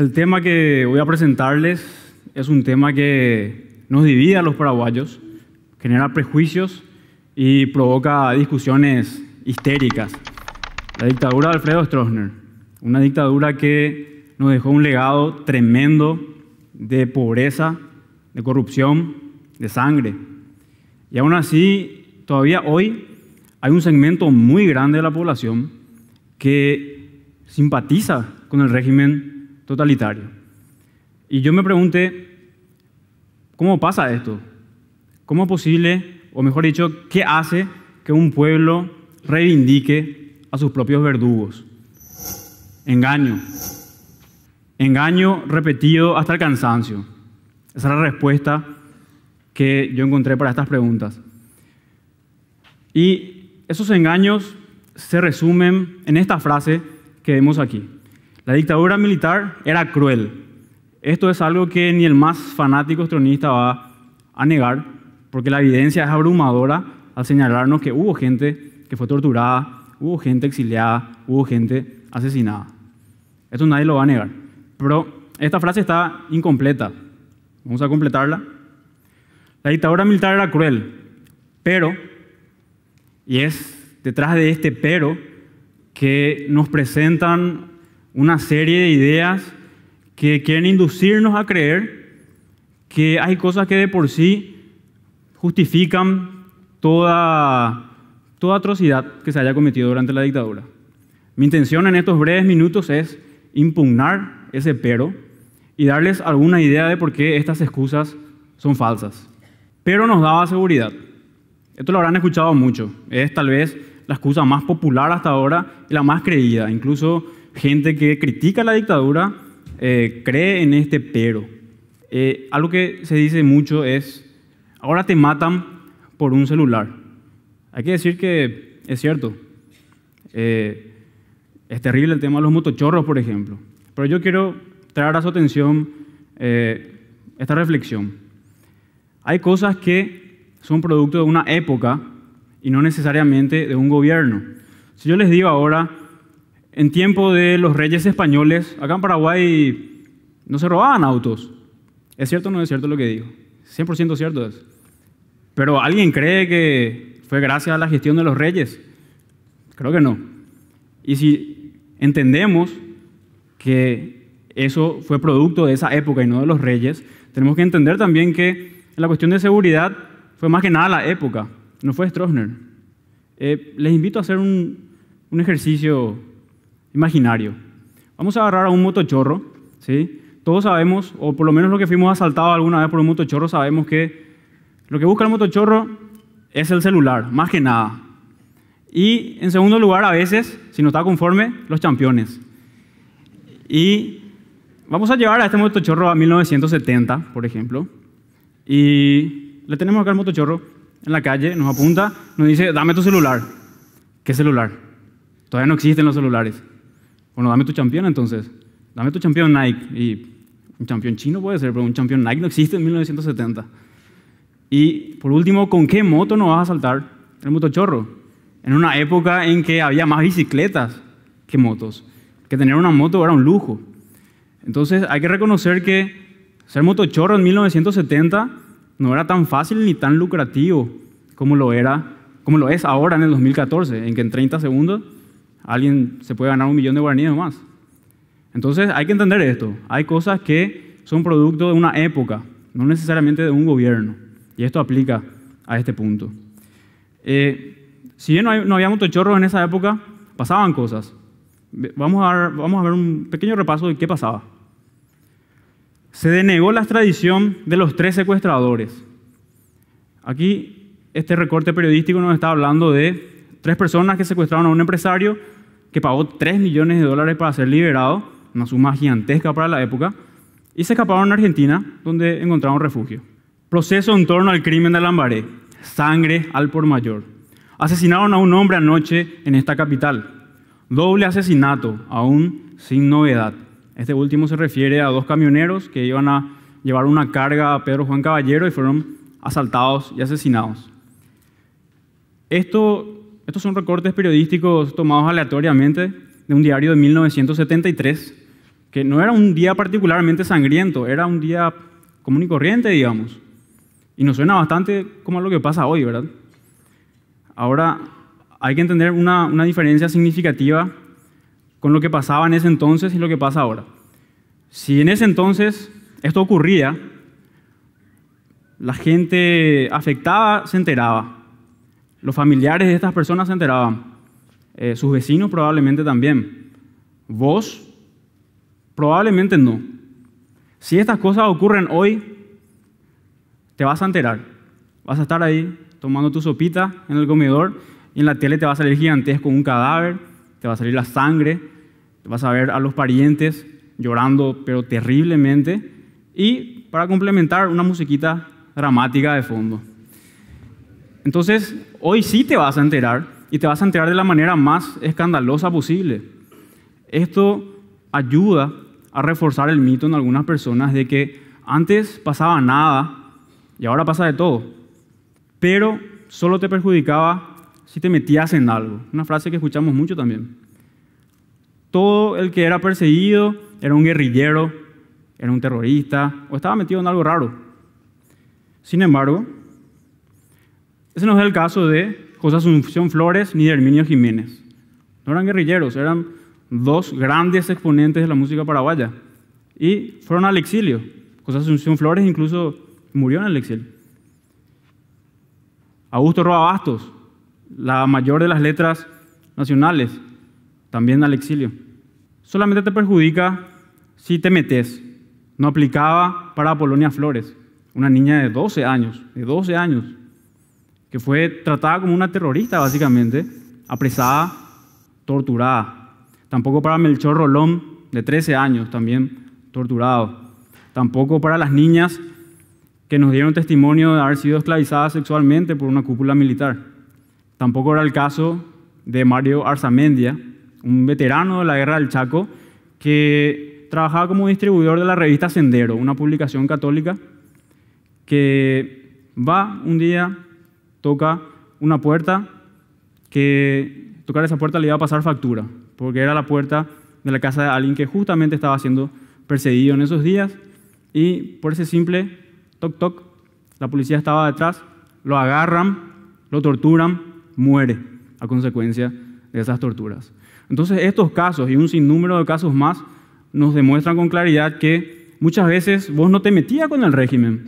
El tema que voy a presentarles es un tema que nos divide a los paraguayos, genera prejuicios y provoca discusiones histéricas. La dictadura de Alfredo Stroessner, una dictadura que nos dejó un legado tremendo de pobreza, de corrupción, de sangre. Y aún así, todavía hoy hay un segmento muy grande de la población que simpatiza con el régimen totalitario. Y yo me pregunté, ¿cómo pasa esto? ¿Cómo es posible, o mejor dicho, qué hace que un pueblo reivindique a sus propios verdugos? Engaño. Engaño repetido hasta el cansancio. Esa es la respuesta que yo encontré para estas preguntas. Y esos engaños se resumen en esta frase que vemos aquí. La dictadura militar era cruel. Esto es algo que ni el más fanático estronista va a negar, porque la evidencia es abrumadora al señalarnos que hubo gente que fue torturada, hubo gente exiliada, hubo gente asesinada. Esto nadie lo va a negar. Pero esta frase está incompleta. Vamos a completarla. La dictadura militar era cruel, pero, y es detrás de este pero, que nos presentan una serie de ideas que quieren inducirnos a creer que hay cosas que de por sí justifican toda, toda atrocidad que se haya cometido durante la dictadura. Mi intención en estos breves minutos es impugnar ese pero y darles alguna idea de por qué estas excusas son falsas. Pero nos daba seguridad. Esto lo habrán escuchado mucho. Es tal vez la excusa más popular hasta ahora y la más creída. Incluso gente que critica la dictadura eh, cree en este pero. Eh, algo que se dice mucho es, ahora te matan por un celular. Hay que decir que es cierto. Eh, es terrible el tema de los motochorros, por ejemplo. Pero yo quiero traer a su atención esta reflexión. Hay cosas que son producto de una época y no necesariamente de un gobierno. Si yo les digo ahora, en tiempo de los reyes españoles, acá en Paraguay no se robaban autos. ¿Es cierto o no es cierto lo que digo? 100% cierto es. Pero ¿alguien cree que fue gracias a la gestión de los reyes? Creo que no. Y si entendemos que eso fue producto de esa época y no de los reyes, tenemos que entender también que la cuestión de seguridad fue más que nada la época, no fue Stroessner. Eh, les invito a hacer un ejercicio imaginario. Vamos a agarrar a un motochorro, ¿sí? Todos sabemos, o por lo menos lo que fuimos asaltados alguna vez por un motochorro, sabemos que lo que busca el motochorro es el celular, más que nada. Y en segundo lugar, a veces, si no está conforme, los campeones. Y vamos a llevar a este motochorro a 1970, por ejemplo. Y le tenemos acá el motochorro en la calle, nos apunta, nos dice, dame tu celular. ¿Qué celular? Todavía no existen los celulares. Bueno, dame tu campeón entonces. Dame tu campeón Nike. Y un campeón chino puede ser, pero un campeón Nike no existe en 1970. Y por último, ¿con qué moto no vas a saltar? El motochorro. En una época en que había más bicicletas que motos. Que tener una moto era un lujo. Entonces hay que reconocer que ser motochorro en 1970 no era tan fácil ni tan lucrativo como lo era, como lo es ahora en el 2014, en que en 30 segundos alguien se puede ganar un millón de guaraníes o más. Entonces hay que entender esto. Hay cosas que son producto de una época, no necesariamente de un gobierno. Y esto aplica a este punto. Eh, si no, había mucho chorro en esa época, pasaban cosas. Vamos a, vamos a ver un pequeño repaso de qué pasaba. Se denegó la extradición de los tres secuestradores. Aquí este recorte periodístico nos está hablando de Tres personas que secuestraron a un empresario que pagó 3 millones de dólares para ser liberado, una suma gigantesca para la época, y se escaparon a Argentina, donde encontraron refugio. Proceso en torno al crimen de Lambaré. Sangre al por mayor. Asesinaron a un hombre anoche en esta capital. Doble asesinato, aún sin novedad. Este último se refiere a dos camioneros que iban a llevar una carga a Pedro Juan Caballero y fueron asaltados y asesinados. Esto estos son recortes periodísticos tomados aleatoriamente de un diario de 1973, que no era un día particularmente sangriento, era un día común y corriente, digamos. Y nos suena bastante como a lo que pasa hoy, ¿verdad? Ahora, hay que entender una, una diferencia significativa con lo que pasaba en ese entonces y lo que pasa ahora. Si en ese entonces esto ocurría, la gente afectada se enteraba, los familiares de estas personas se enteraban, eh, sus vecinos probablemente también, vos probablemente no. Si estas cosas ocurren hoy, te vas a enterar. Vas a estar ahí tomando tu sopita en el comedor y en la tele te va a salir gigantesco un cadáver, te va a salir la sangre, te vas a ver a los parientes llorando pero terriblemente y para complementar una musiquita dramática de fondo. Entonces, hoy sí te vas a enterar y te vas a enterar de la manera más escandalosa posible. Esto ayuda a reforzar el mito en algunas personas de que antes pasaba nada y ahora pasa de todo, pero solo te perjudicaba si te metías en algo. Una frase que escuchamos mucho también. Todo el que era perseguido era un guerrillero, era un terrorista o estaba metido en algo raro. Sin embargo, ese no es el caso de José Asunción Flores ni de Herminio Jiménez. No eran guerrilleros, eran dos grandes exponentes de la música paraguaya. Y fueron al exilio. José Asunción Flores incluso murió en el exilio. Augusto Roa Bastos, la mayor de las letras nacionales, también al exilio. Solamente te perjudica si te metes. No aplicaba para Polonia Flores, una niña de 12 años, de 12 años, que fue tratada como una terrorista básicamente, apresada, torturada. Tampoco para Melchor Rolón, de 13 años, también torturado. Tampoco para las niñas que nos dieron testimonio de haber sido esclavizadas sexualmente por una cúpula militar. Tampoco era el caso de Mario Arzamendia, un veterano de la guerra del Chaco, que trabajaba como distribuidor de la revista Sendero, una publicación católica, que va un día toca una puerta que tocar esa puerta le iba a pasar factura, porque era la puerta de la casa de alguien que justamente estaba siendo perseguido en esos días y por ese simple toc toc la policía estaba detrás, lo agarran, lo torturan, muere a consecuencia de esas torturas. Entonces estos casos y un sinnúmero de casos más nos demuestran con claridad que muchas veces vos no te metías con el régimen,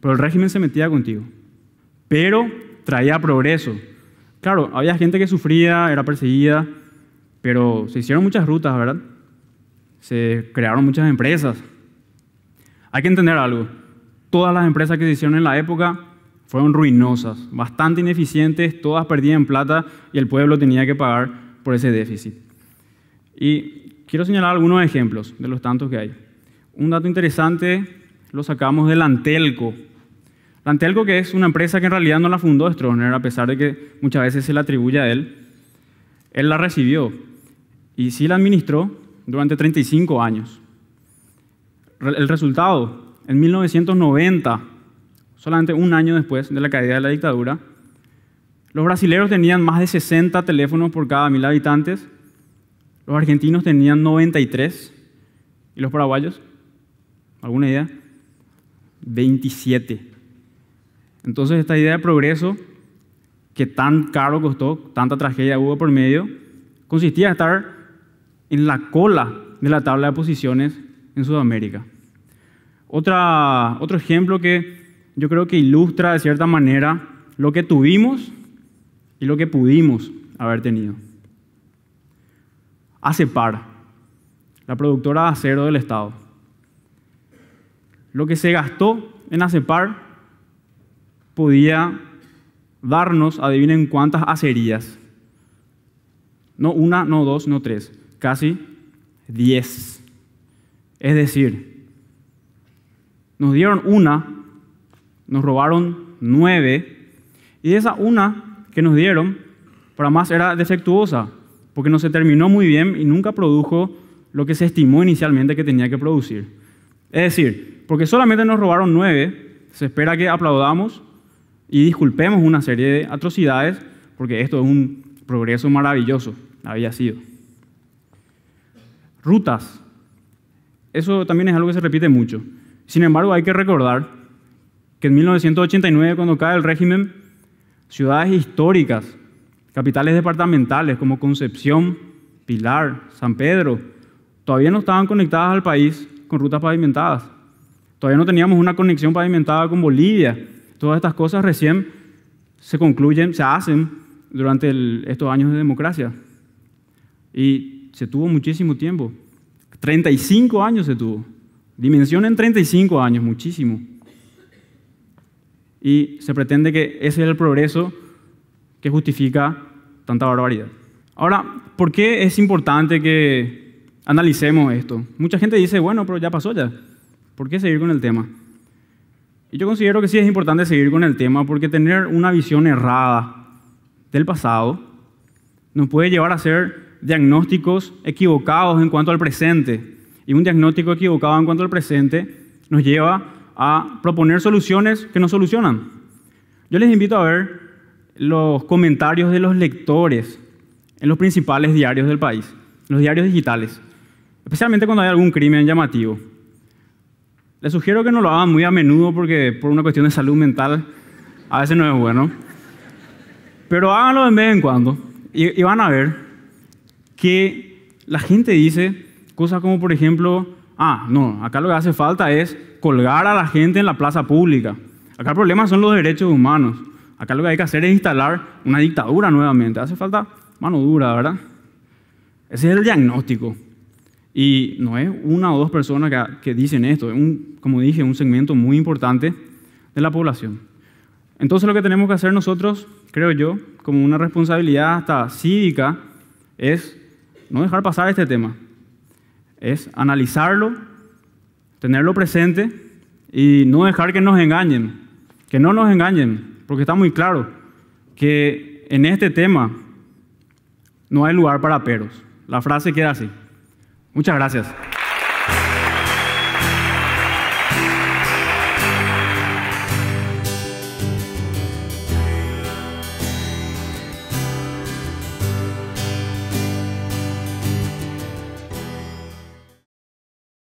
pero el régimen se metía contigo. Pero traía progreso. Claro, había gente que sufría, era perseguida, pero se hicieron muchas rutas, ¿verdad? Se crearon muchas empresas. Hay que entender algo. Todas las empresas que se hicieron en la época fueron ruinosas, bastante ineficientes, todas perdían plata y el pueblo tenía que pagar por ese déficit. Y quiero señalar algunos ejemplos de los tantos que hay. Un dato interesante lo sacamos del Antelco, algo que es una empresa que en realidad no la fundó Stroessner, a pesar de que muchas veces se la atribuye a él, él la recibió y sí la administró durante 35 años. El resultado, en 1990, solamente un año después de la caída de la dictadura, los brasileños tenían más de 60 teléfonos por cada mil habitantes, los argentinos tenían 93 y los paraguayos, ¿alguna idea? 27. Entonces esta idea de progreso, que tan caro costó, tanta tragedia hubo por medio, consistía en estar en la cola de la tabla de posiciones en Sudamérica. Otra, otro ejemplo que yo creo que ilustra de cierta manera lo que tuvimos y lo que pudimos haber tenido. ACEPAR, la productora de acero del Estado. Lo que se gastó en ACEPAR podía darnos, adivinen cuántas acerías. No una, no dos, no tres, casi diez. Es decir, nos dieron una, nos robaron nueve, y esa una que nos dieron, para más era defectuosa, porque no se terminó muy bien y nunca produjo lo que se estimó inicialmente que tenía que producir. Es decir, porque solamente nos robaron nueve, se espera que aplaudamos y disculpemos una serie de atrocidades porque esto es un progreso maravilloso, había sido. Rutas. Eso también es algo que se repite mucho. Sin embargo, hay que recordar que en 1989, cuando cae el régimen, ciudades históricas, capitales departamentales como Concepción, Pilar, San Pedro, todavía no estaban conectadas al país con rutas pavimentadas. Todavía no teníamos una conexión pavimentada con Bolivia, Todas estas cosas recién se concluyen, se hacen durante estos años de democracia. Y se tuvo muchísimo tiempo. 35 años se tuvo. Dimensión en 35 años, muchísimo. Y se pretende que ese es el progreso que justifica tanta barbaridad. Ahora, ¿por qué es importante que analicemos esto? Mucha gente dice, bueno, pero ya pasó ya. ¿Por qué seguir con el tema? Y yo considero que sí es importante seguir con el tema porque tener una visión errada del pasado nos puede llevar a hacer diagnósticos equivocados en cuanto al presente. Y un diagnóstico equivocado en cuanto al presente nos lleva a proponer soluciones que no solucionan. Yo les invito a ver los comentarios de los lectores en los principales diarios del país, los diarios digitales, especialmente cuando hay algún crimen llamativo. Les sugiero que no lo hagan muy a menudo porque por una cuestión de salud mental a veces no es bueno. Pero háganlo de vez en cuando y, y van a ver que la gente dice cosas como, por ejemplo, ah, no, acá lo que hace falta es colgar a la gente en la plaza pública. Acá el problema son los derechos humanos. Acá lo que hay que hacer es instalar una dictadura nuevamente. Hace falta mano dura, ¿verdad? Ese es el diagnóstico. Y no es una o dos personas que, dicen esto, es un, como dije, un segmento muy importante de la población. Entonces lo que tenemos que hacer nosotros, creo yo, como una responsabilidad hasta cívica, es no dejar pasar este tema, es analizarlo, tenerlo presente y no dejar que nos engañen, que no nos engañen, porque está muy claro que en este tema no hay lugar para peros. La frase queda así. Muchas gracias.